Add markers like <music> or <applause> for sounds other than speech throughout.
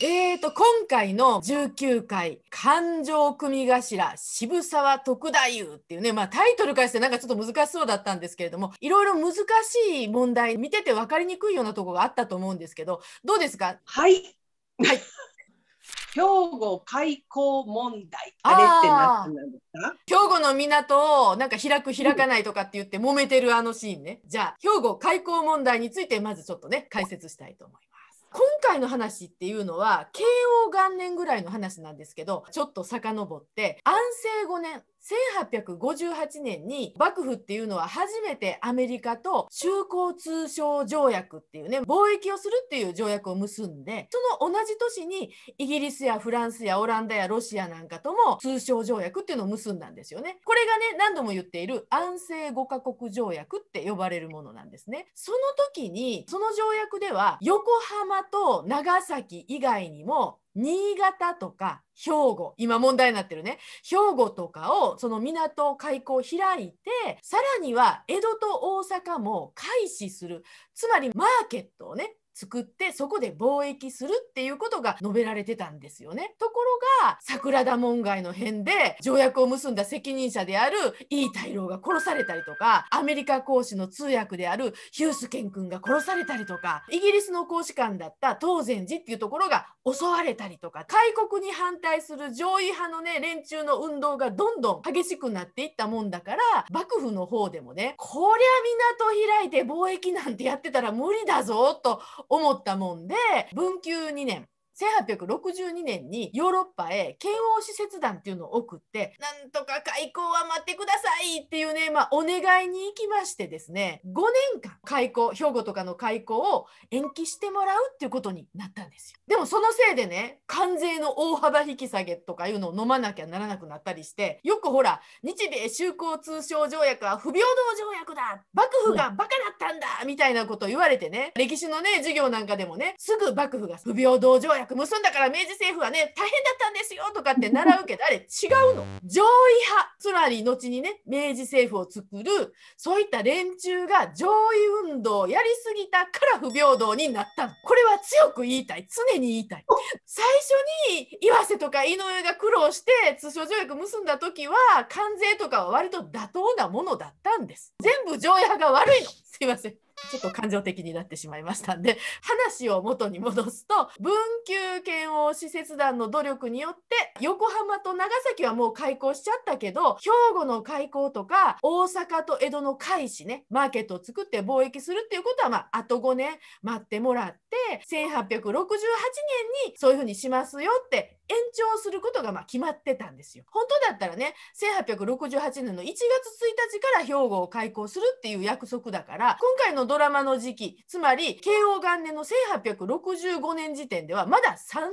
えーと、今回の19回、勘定組頭、渋沢徳太夫っていうね、まあタイトルからしてなんかちょっと難しそうだったんですけれども、いろいろ難しい問題、見てて分かりにくいようなとこがあったと思うんですけど、どうですかはい。はい。<laughs> 兵庫開港問題あれってなんですか兵庫の港をなんか開く開かないとかって言って揉めてるあのシーンね、じゃあ兵庫開港問題についてまずちょっとね解説したいと思います今回の話っていうのは慶応元年ぐらいの話なんですけどちょっと遡って安政5年1858年に幕府っていうのは初めてアメリカと修好通商条約っていうね貿易をするっていう条約を結んでその同じ年にイギリスやフランスやオランダやロシアなんかとも通商条約っていうのを結んだんですよね。これがね何度も言っている安政五カ国条約って呼ばれるものなんですね。その時にその条約では横浜と長崎以外にも新潟とか兵庫今問題になってるね兵庫とかをその港開港開いてさらには江戸と大阪も開始するつまりマーケットをね作ってそこで貿易するっていうことが述べられてたんですよね。ところが桜田門外の変で条約を結んだ責任者であるイー大郎が殺されたりとかアメリカ公使の通訳であるヒュースケン君が殺されたりとかイギリスの公使館だった東禅寺っていうところが襲われたりとか開国に反対する上位派のね連中の運動がどんどん激しくなっていったもんだから幕府の方でもねこりゃ港開いて貿易なんてやってたら無理だぞと思ったもんで文久2年1862年にヨーロッパへ剣王使節団っていうのを送ってなんとか開港は待ってくださいっていうね、まあ、お願いに行きましてですね5年間開港兵庫とかの開港を延期してもらうっていうことになったんですよ。でもそのせいでね関税の大幅引き下げとかいうのを飲まなきゃならなくなったりしてよくほら日米修好通商条約は不平等条約だ幕府がバカだったんだ、みたいなことを言われてね歴史のね授業なんかでもねすぐ幕府が不平等条約く無損だから明治政府はね大変だったんですよとかって習うけどあれ違うの上位派つまり後にね明治政府を作るそういった連中が上位運動をやりすぎたから不平等になったのこれは強く言いたい常に言いたい最初に岩瀬とか井上が苦労して通商条約結んだ時は関税とかは割と妥当なものだったんです全部上位派が悪いのすいませんちょっと感情的になってしまいましたんで <laughs> 話を元に戻すと文久健王使節団の努力によって横浜と長崎はもう開港しちゃったけど兵庫の開港とか大阪と江戸の開始ねマーケットを作って貿易するっていうことは、まあ、あと5年待ってもらって1868年にそういうふうにしますよって延長することがま決まってたんですよ。本当だったらね1868年の1月1日から兵庫を開港するっていう約束だから今回のドラマの時期つまり慶応元年の1865年時点ではまだ3年先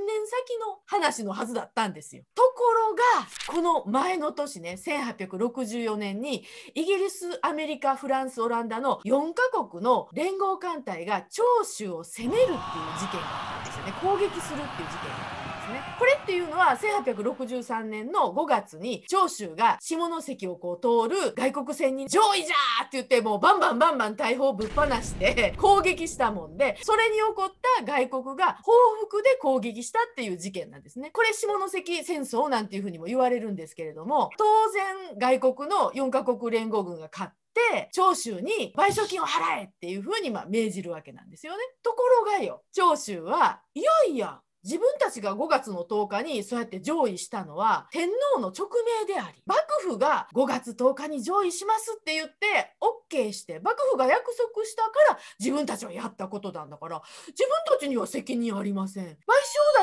の話のはずだったんですよ。ところがこの前の年ね1864年にイギリスアメリカフランスオランダの4カ国の連合艦隊が長州を攻めるっていう事件があったんですよね攻撃するっていう事件があった。ですね。これっていうのは1863年の5月に長州が下関をこう通る外国船に「上位じゃ!」って言ってもうバンバンバンバン大砲ぶっ放して攻撃したもんでそれに起こった外国が報復で攻撃したっていう事件なんですね。これ下関戦争なんていうふうにも言われるんですけれども当然外国の4カ国連合軍が勝って長州に賠償金を払えっていうふにま命じるわけなんですよね。ところがよ長州はいやいや自分たちが5月の10日にそうやって上位したのは天皇の勅命であり幕府が5月10日に上位しますって言って OK して幕府が約束したから自分たちはやったことなんだから自分たちには責任ありません賠償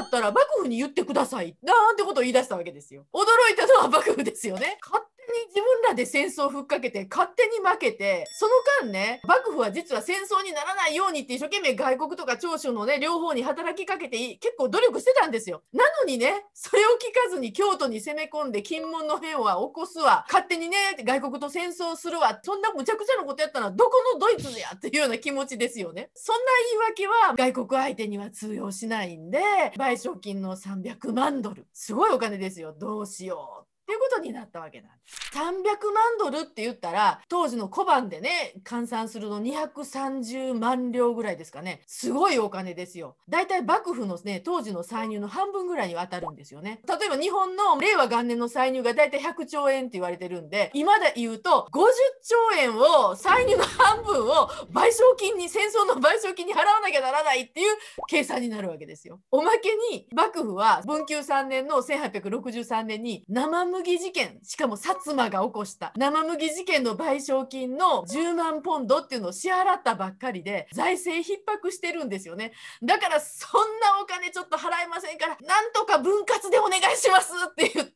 だったら幕府に言ってくださいなんてことを言い出したわけですよ驚いたのは幕府ですよね勝手に自分らで戦争をふっかけて勝手に負けてその間ね幕府は実は戦争にならないようにって一生懸命外国とか長州のね両方に働きかけて結構努力してたんですよなのにねそれを聞かずに京都に攻め込んで金門の変は起こすわ勝手にね外国と戦争するわそんなむちゃくちゃなことやったのはどこのドイツやっていうような気持ちですよねそんな言い訳は外国相手には通用しないんで賠償金の300万ドルすごいお金ですよどうしよういうことになったわけなんです。300万ドルって言ったら当時の小判でね換算するの230万両ぐらいですかねすごいお金ですよ。だいたい幕府のね当時の歳入の半分ぐらいに当たるんですよね。例えば日本の令和元年の歳入がだいたい100兆円って言われてるんで今だ言うと50兆円を歳入の半分を賠償金に戦争の賠償金に払わなきゃならないっていう計算になるわけですよ。おまけに幕府は文久3年の1863年に生麦麦事件しかも薩摩が起こした生麦事件の賠償金の10万ポンドっていうのを支払ったばっかりで財政逼迫してるんですよねだからそんなお金ちょっと払えませんからなんとか分割でお願いしますって言って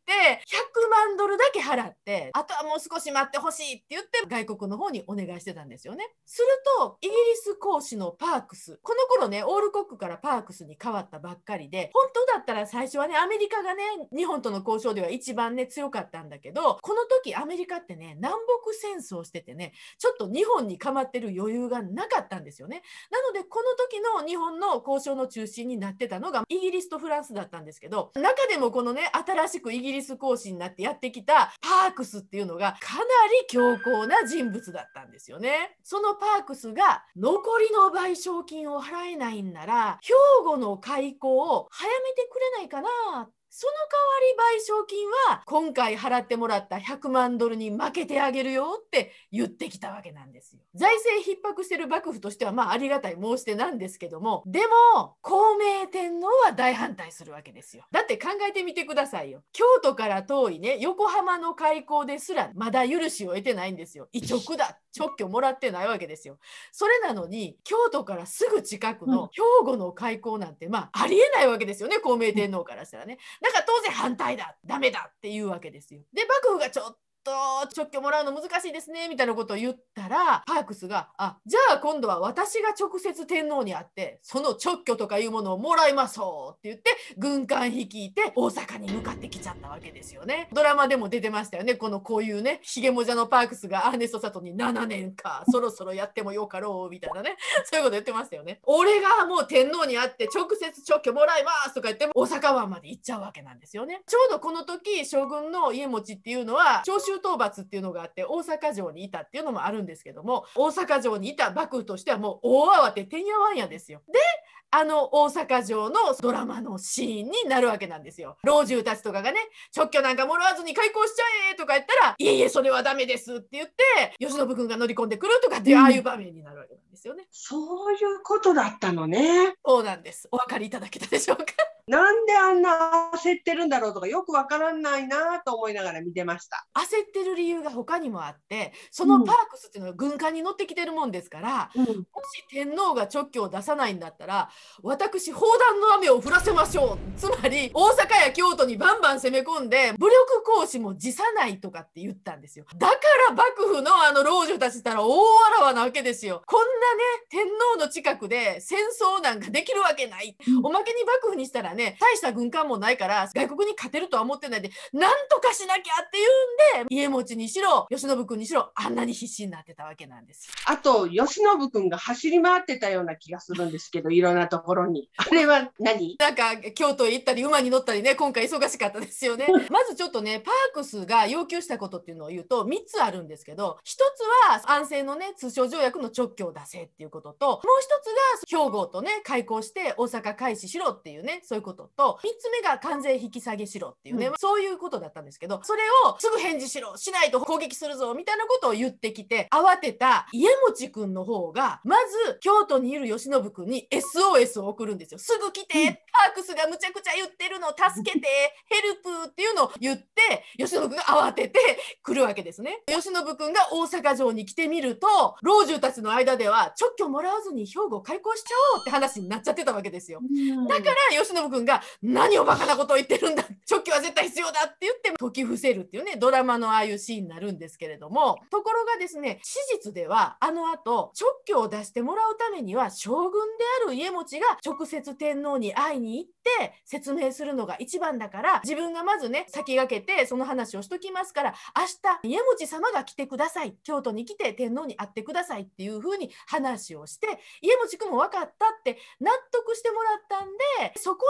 100万ドルだけ払ってあとはもう少し待ってほしいって言って外国の方にお願いしてたんですよねするとイギリス公使のパークスこの頃ねオールコックからパークスに変わったばっかりで本当だったら最初はねアメリカがね日本との交渉では一番ね強かったんだけどこの時アメリカってね南北戦争しててねちょっと日本に構ってる余裕がなかったんですよね。なのでこの時の日本の交渉の中心になってたのがイギリスとフランスだったんですけど中でもこのね新しくイギリス講師になってやってきたパークスっていうのがかなり強硬な人物だったんですよね。そのパークスが残りの賠償金を払えないんなら兵庫の開港を早めてくれないかなその代わり賠償金は今回払ってもらった100万ドルに負けてあげるよって言ってきたわけなんですよ。財政逼迫してる幕府としてはまあありがたい申し出なんですけどもでも孔明天皇は大反対するわけですよ。だって考えてみてくださいよ。京都から遠いね横浜の開港ですらまだ許しを得てないんですよ。一直だ直居もらってないわけですよ。それなのに京都からすぐ近くの兵庫の開港なんてまあありえないわけですよね孔明天皇からしたらね。なんか当然反対だダメだっていうわけですよ。で幕府がちょっと直居もらうの難しいですねみたいなことを言ったらパークスが「あじゃあ今度は私が直接天皇に会ってその直居とかいうものをもらいましょう」って言って軍艦率いて大阪に向かってきちゃったわけですよね。ドラマでも出てましたよねこのこういうねひげもじゃのパークスがアーネスト・里に7年かそろそろやってもよかろうみたいなねそういうこと言ってましたよね。俺がもう天皇に会って直接直居もらいますとか言って大阪湾まで行っちゃうわけなんですよね。ちょうどこの時将軍の家持ちっていうのは長州中討伐っていうのがあって大阪城にいたっていうのもあるんですけども大阪城にいた幕府としてはもう大慌ててんやわんやですよ。であの大阪城のドラマのシーンになるわけなんですよ。老中たちとかがね直居なんかもらわずに開港しちゃえとか言ったら「いえいえそれはダメです」って言って慶喜君が乗り込んでくるとかっていう、うん、ああいう場面になるわけなんですよね。そういうことだったのね。そうなんですお分かりいただけたでしょうかなんであんな焦ってるんだろうとかよくわからないなと思いながら見てました焦ってる理由が他にもあってそのパークスっていうのは軍艦に乗ってきてるもんですから、うん、もし天皇が直居を出さないんだったら私砲弾の雨を降らせましょうつまり大阪や京都にバンバン攻め込んで武力行使も辞さないとかって言ったんですよだから幕府のあの老女たちたら大あらわなわけですよこんなね天皇の近くで戦争なんかできるわけない、おまけに幕府にしたらね大した軍艦もないから外国に勝てるとは思ってないでなんとかしなきゃっていうんで家持ちにしろ慶喜君にしろあんなに必死になってたわけなんですあと慶喜君が走り回ってたような気がするんですけどいろんなところに。あれは何なんか京都へ行ったり馬に乗ったりね今回忙しかったですよね。<laughs> まずちょっとねパークスが要求したことっていうのを言うと3つあるんですけど1つは安政のね通商条約の直挙を出せっていうことともう1つが兵庫とね開港して大阪開始しろっていうねそういうことと3つ目が関税引き下げしろっていうね、うん、そういうことだったんですけどそれをすぐ返事しろしないと攻撃するぞみたいなことを言ってきて慌てた家持くんの方がまず京都にいる慶喜君に SOS SOS を送るんですよ。すぐ来て、うん、パークスがむちゃくちゃ言ってるの助けて <laughs> ヘルプっていうのを言って吉く君が慌てて来るわけですね。吉信君が大阪城に来てみると老中たちの間では直居もらわずに兵庫開港しちゃおうって話になっちゃってたわけですよ。だから吉く君が何をバカなことを言ってるんだ直居は絶対必要だって言って解き伏せるっていうねドラマのああいうシーンになるんですけれどもところがですね史実ではあの後直居を出してもらうためには将軍である家持ちが直接天皇に会いに行って説明するのが一番だから自分がまずね先駆けてその話をしときますから明日家持様が来てください京都に来て天皇に会ってくださいっていうふうに話をして家持君も分かったって納得してもらったんでそこ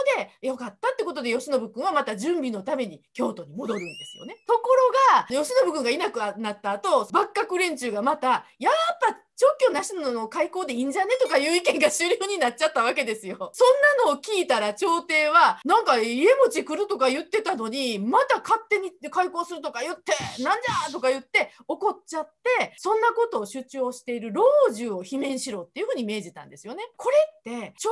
でよかったってことで慶喜君はまた準備のために京都に戻るんですよね。ところが慶喜君がいなくなった後幕閣連中がまたやっぱ直去なしのの開口でいいんじゃねとかいう意見が終了になっちゃったわけですよ。そんなのを聞いたら朝廷はなんか家持ち来るとか言ってたのにまた勝手に開口するとか言ってなんじゃとか言って怒っちゃってそんなことを主張している老中を罷免しろっていうふうに命じたんですよね。これって朝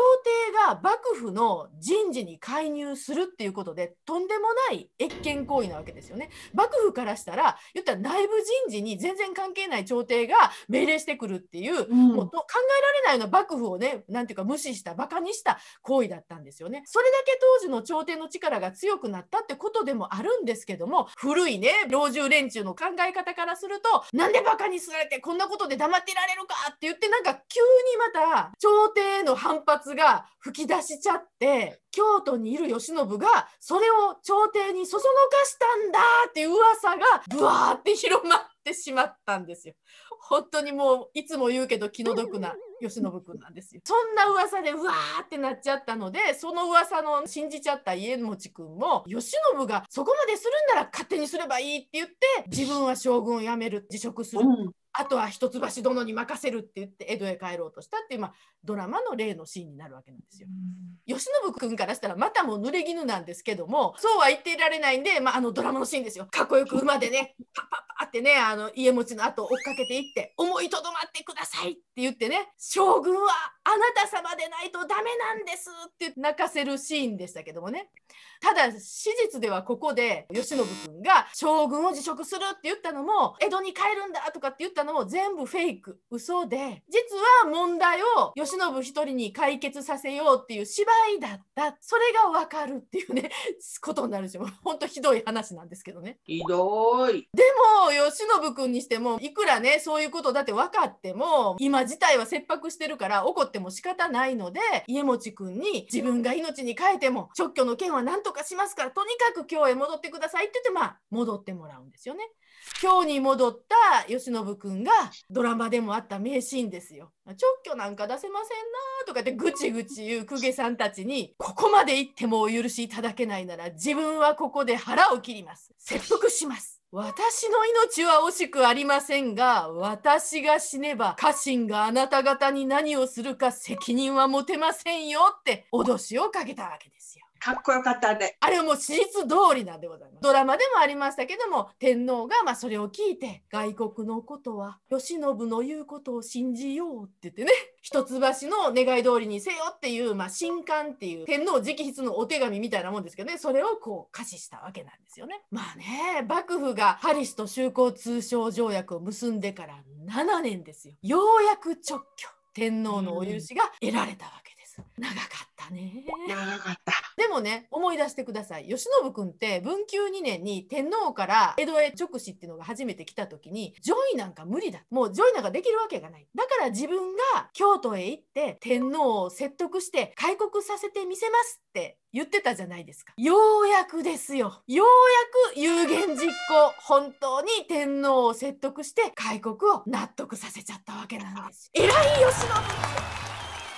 廷が幕府の人事に介入するっていうことでとんでもない越権行為なわけですよね。幕府からしたら言ったら内部人事に全然関係ない朝廷が命令してくるるっていううん、もう考えられないような幕府をねなんていうか無視したバカにした行為だったんですよね。それだけ当時の朝廷の力が強くなったってことでもあるんですけども古いね老中連中の考え方からするとなんでバカにされてこんなことで黙ってられるかって言ってなんか急にまた朝廷の反発が吹き出しちゃって京都にいる慶喜がそれを朝廷にそそのかしたんだっていう噂がブワーって広まって。ってしまったんですよ。本当にもういつも言うけど気の毒な吉信君なんですよ。そんな噂でうわーってなっちゃったのでその噂の信じちゃった家持君も吉信がそこまでするんなら勝手にすればいいって言って自分は将軍を辞める辞職する。うんあとは一橋殿に任せるって言って江戸へ帰ろうとしたっていう、まあ、ドラマの例のシーンになるわけなんですよ。慶喜んからしたらまたも濡れ衣なんですけどもそうは言っていられないんで、まあ、あのドラマのシーンですよかっこよく馬でねパッパッパってねあの家持ちの後を追っかけていって「思いとどまってください」って言ってね「将軍はあなた様でないとダメなんです」って泣かせるシーンでしたけどもねただ史実ではここで慶喜君が将軍を辞職するって言ったのも江戸に帰るんだとかって言ったのも全部フェイク嘘で実は問題を慶喜一人に解決させようっていう芝居だったそれが分かるっていうね <laughs> ことになるんですよほんとひどい話なんですけどねひどいでも慶喜君にしてもいくらねそういうことだって分かっても今自体は切迫してるから怒っても仕方ないので家持君に自分が命に代えても勅許の件は何とかしますからとにかく今日へ戻ってくださいって言ってまあ戻ってもらうんですよね。今日に戻った慶喜君がドラマでもあった名シーンですよ。直挙なんか出せませんなとかってぐちぐち言う公家さんたちにここまで行ってもお許しいただけないなら自分はここで腹を切ります切腹します私の命は惜しくありませんが私が死ねば家臣があなた方に何をするか責任は持てませんよって脅しをかけたわけですよ。かっこよかったんで。あれはもう史実通りなんでございます。ドラマでもありましたけども、天皇がまあそれを聞いて、外国のことは、慶喜の言うことを信じようって言ってね、一橋の願い通りにせよっていう、まあ、新刊っていう、天皇直筆のお手紙みたいなもんですけどね、それをこう、可視したわけなんですよね。まあね、幕府がハリスと修好通商条約を結んでから7年ですよ。ようやく直挙天皇のお許しが得られたわけ。長かったね。長かった。でもね、思い出してください。慶喜君って文久2年に天皇から江戸へ直視っていうのが初めて来た時に、ジョイなんか無理だ。もうジョイなんかできるわけがない。だから自分が京都へ行って天皇を説得して開国させてみせますって言ってたじゃないですか。ようやくですよ。ようやく有言実行。本当に天皇を説得して開国を納得させちゃったわけなんです。偉い慶喜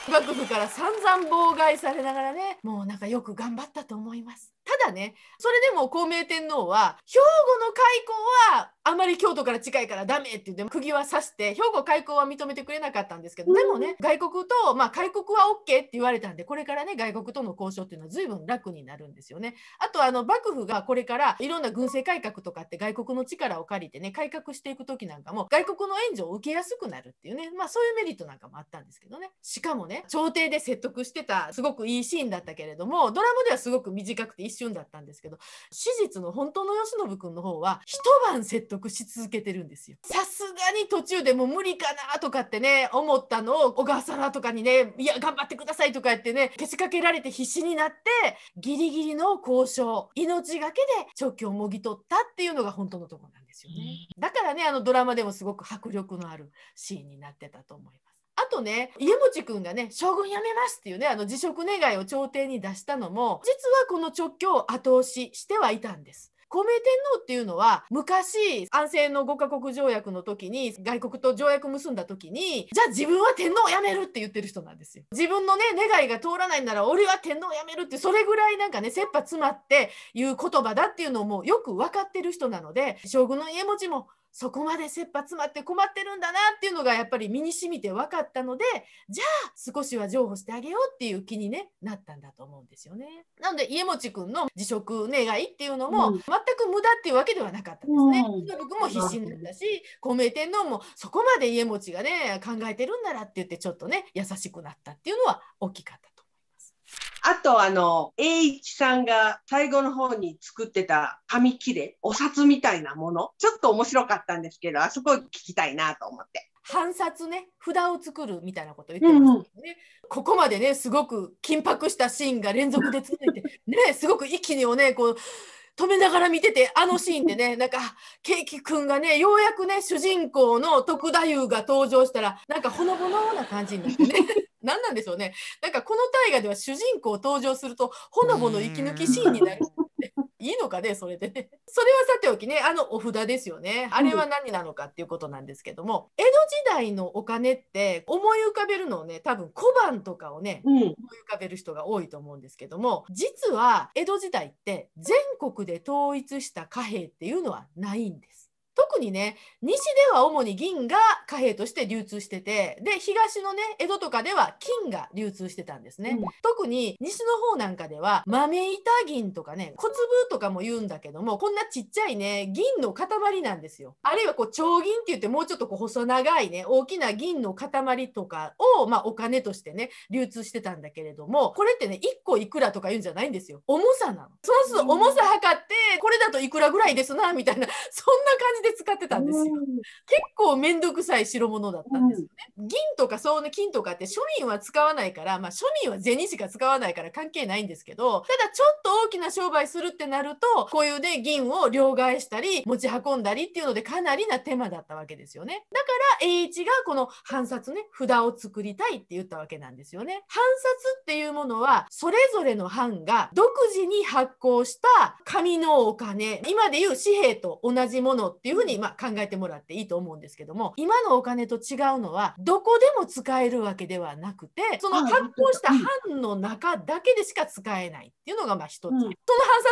幕府から散々妨害されながらねもうなんかよく頑張ったと思いますただねそれでも孔明天皇は兵庫の開港はあまり京都から近いからダメって言って釘は刺して兵庫開港は認めてくれなかったんですけどでもね外国と、まあ、開国は OK って言われたんでこれからね外国との交渉っていうのは随分楽になるんですよね。あとあの幕府がこれからいろんな軍政改革とかって外国の力を借りてね改革していく時なんかも外国の援助を受けやすくなるっていうね、まあ、そういうメリットなんかもあったんですけどねしかもね朝廷で説得してたすごくいいシーンだったけれどもドラマではすごく短くて1瞬だったんですけど史実の本当の慶喜君の方は一晩説得し続けてるんですよ。さすがに途中でもう無理かなとかってね思ったのを小川さとかにね「いや頑張ってください」とか言ってねけしかけられて必死になってギリギリの交渉命がけで長教をもぎ取ったっていうのが本当のとこなんですよね。だからねあのドラマでもすごく迫力のあるシーンになってたと思います。あとね家持君がね将軍辞めますっていうねあの辞職願を朝廷に出したのも実はこの直教を後押ししてはいたんです。公明天皇っていうのは昔安政の5カ国条約の時に外国と条約結んだ時にじゃあ自分は天皇を辞めるって言ってる人なんですよ。自分のね願いが通らないなら俺は天皇を辞めるってそれぐらいなんかね切羽詰まっていう言葉だっていうのをもうよく分かってる人なので将軍の家持もそこまで切羽詰まって困ってるんだなっていうのがやっぱり身に染みて分かったのでじゃあ少しは譲歩してあげようっていう気に、ね、なったんだと思うんですよね。なので家持君の辞職願いっていうのも全く無駄っていうわけではなかったんですね。うん、僕も必死になったし公明天皇もそこまで家持がね考えてるんならって言ってちょっとね優しくなったっていうのは大きかった。あと、あの、栄一さんが最後の方に作ってた紙切れ、お札みたいなもの、ちょっと面白かったんですけど、あそこ聞きたいなと思って。反札ね札を作るみたいなこと言ってますけね、うんうん、ここまでねすごく緊迫したシーンが連続で続いてねすごく一気にをねこう止めながら見ててあのシーンでね <laughs> なんかケーキくんがねようやくね主人公の徳太夫が登場したらなんかほのぼのな感じになってね。何 <laughs> なんでしょうねなんかこの大河では主人公登場するとほのぼの息抜きシーンになるいいのかねそれでね。<laughs> それはさておきねあのお札ですよねあれは何なのかっていうことなんですけども、うん、江戸時代のお金って思い浮かべるのをね多分小判とかをね、うん、思い浮かべる人が多いと思うんですけども実は江戸時代って全国で統一した貨幣っていうのはないんです。特にね西では主に銀が貨幣として流通しててで東のね江戸とかでは金が流通してたんですね、うん、特に西の方なんかでは豆板銀とかね小粒とかも言うんだけどもこんなちっちゃいね銀の塊なんですよあるいはこう長銀って言ってもうちょっとこう細長いね大きな銀の塊とかを、まあ、お金としてね流通してたんだけれどもこれってね1個いくらとか言うんじゃないんですよ重さなのそうすると重さ測ってこれだといくらぐらいですなみたいなそんな感じで使ってたんですよ。結構面倒くさい代物だったんですよね。銀とかそうね金とかって庶民は使わないから、まあ、庶民は銭しか使わないから関係ないんですけどただちょっと大きな商売するってなるとこういうね銀を両替したり持ち運んだりっていうのでかなりな手間だったわけですよね。だから栄一がこの半冊ね札を作りたいって言ったわけなんですよね。半冊っていうものはそれぞれの藩が独自に発行した紙のお金今でいう紙幣と同じものっていううふうにま考えてもらっていいと思うんですけども今のお金と違うのはどこでも使えるわけではなくてその発行した版の中だけでしか使えないっていうのがまあ一つ、うん、その版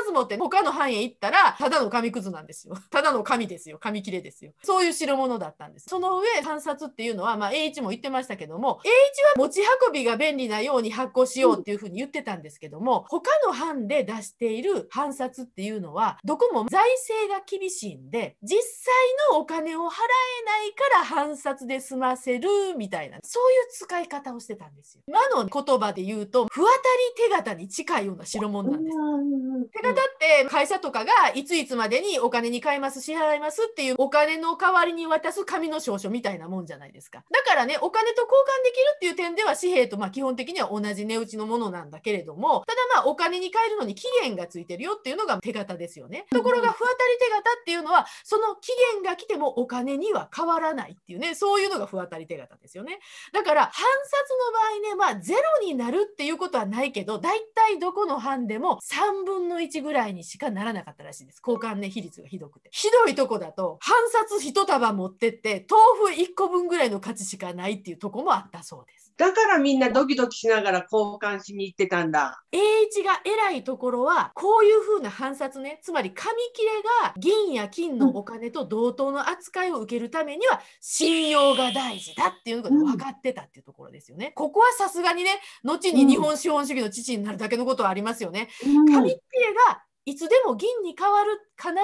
札持って他の版へ行ったらただの紙くずなんですよただの紙ですよ紙切れですよそういう代物だったんですその上版札っていうのはまあ栄一も言ってましたけども栄1は持ち運びが便利なように発行しようっていうふうに言ってたんですけども、他の版で出している版札っていうのはどこも財政が厳しいんで実際のお金を払えないから半殺で済ませるみたいな、そういう使い方をしてたんですよ。今の言葉で言うと、不当たり手形に近いような代物なんです。手形って会社とかがいついつまでにお金に換えます、支払いますっていうお金の代わりに渡す紙の証書みたいなもんじゃないですか。だからね、お金と交換できるっていう点では紙幣とまあ基本的には同じ値打ちのものなんだけれども、ただまあお金に換えるのに期限がついてるよっていうのが手形ですよね。ところが不当たり手形っていうのは、その期限が来てもお金には変わらないっていうねそういうのが不当たり手形ですよねだから半殺の場合ねまあゼロになるっていうことはないけどだいたいどこの版でも3分の1ぐらいにしかならなかったらしいです交換ね比率がひどくてひどいとこだと半殺1束持ってって豆腐1個分ぐらいの価値しかないっていうとこもあったそうですだからみんなドキドキしながら交換しに行ってたんだ。栄一が偉いところはこういう風な反殺ねつまり紙切れが銀や金のお金と同等の扱いを受けるためには信用が大事だっていうこと分かってたっていうところですよね。ここはさすがにね後に日本資本主義の父になるだけのことはありますよね。紙切れがいつでも銀に変わる必ず変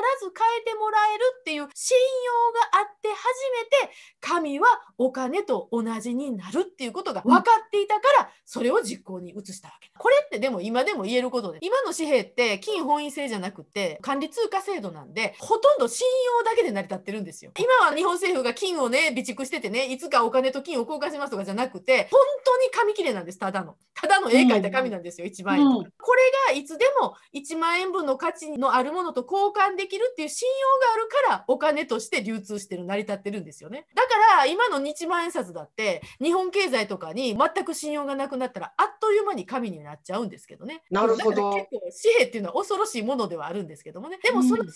えてもらえるっていう信用があって初めて神はお金と同じになるっていうことが分かっていたからそれを実行に移したわけこれってでも今でも言えることで今の紙幣って金本位制じゃなくて管理通貨制度なんでほとんど信用だけで成り立ってるんですよ今は日本政府が金をね備蓄しててねいつかお金と金を交換しますとかじゃなくて本当に紙切れなんですただのただの絵描いた紙なんですよ、1万円とか、うん、これがいつでも1万円分の価値のあるものと交換換できるっていう信用があるからお金として流通してる成り立ってるんですよねだから今の日万円札だって日本経済とかに全く信用がなくなったらあっという間に紙になっちゃうんですけどねなるほど結構紙幣っていうのは恐ろしいものではあるんですけどもねでもその紙幣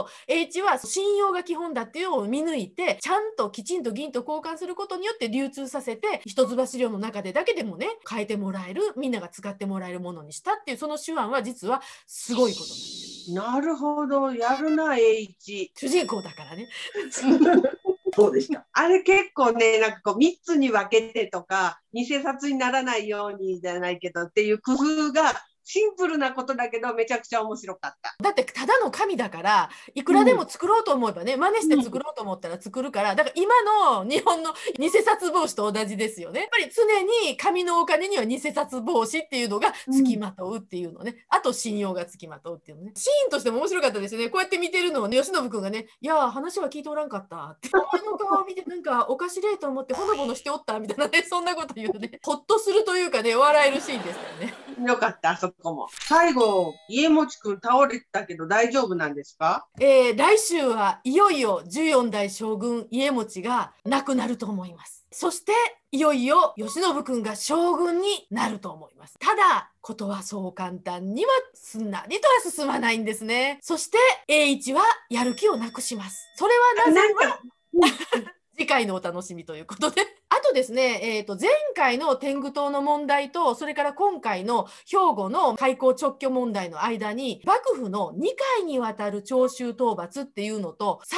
を H は信用が基本だっていうのを見抜いてちゃんときちんと銀と交換することによって流通させて一橋領の中でだけでもね変えてもらえるみんなが使ってもらえるものにしたっていうその手腕は実はすごいことなんです。なるほど、やるな、栄一。主人公だからね。そうでした。<laughs> あれ結構ね、なんかこう3つに分けてとか、偽札にならないようにじゃないけどっていう工夫がシンプルなことだけどめちゃくちゃ面白かった。だってただの神だからいくらでも作ろうと思えばね、うん、真似して作ろうと思ったら作るから、だから今の日本の偽札帽子と同じですよね。やっぱり常に紙のお金には偽札帽子っていうのが付きまとうっていうのね、うん、あと信用が付きまとうっていうのねシーンとしても面白かったですよねこうやって見てるのをね吉信君がね「いや話は聞いておらんかった」って「お前の顔を見てなんかおかしれと思ってほのぼのしておった」みたいなねそんなこと言うとねほっとするというかね笑えるシーンですよね。よかったかも。最後、家持くん倒れてたけど大丈夫なんですかえー、来週はいよいよ14代将軍家持が亡くなると思います。そして、いよいよ慶喜君が将軍になると思います。ただ、ことはそう簡単にはすんなりとは進まないんですね。そして、栄一はやる気をなくします。それはなぜ <laughs> 次回のお楽しみということでとですね、えー、と前回の天狗党の問題とそれから今回の兵庫の開港直挙問題の間に幕府の2回にわたる徴収討伐っていうのと薩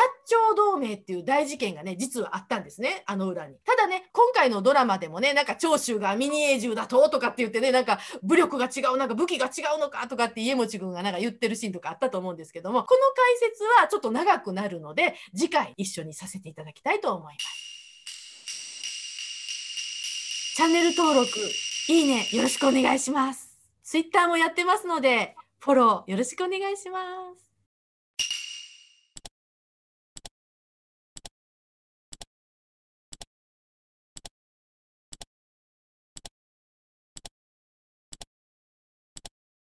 長同盟っていう大事件がね実はあったんですねあの裏に。ただね今回のドラマでもねなんか長州がミニ永住だととかって言ってねなんか武力が違うなんか武器が違うのかとかって家持君がなんか言ってるシーンとかあったと思うんですけどもこの解説はちょっと長くなるので次回一緒にさせていただきたいと思います。チャンネル登録、いいね、よろしくお願いします。ツイッターもやってますので、フォローよろしくお願いします。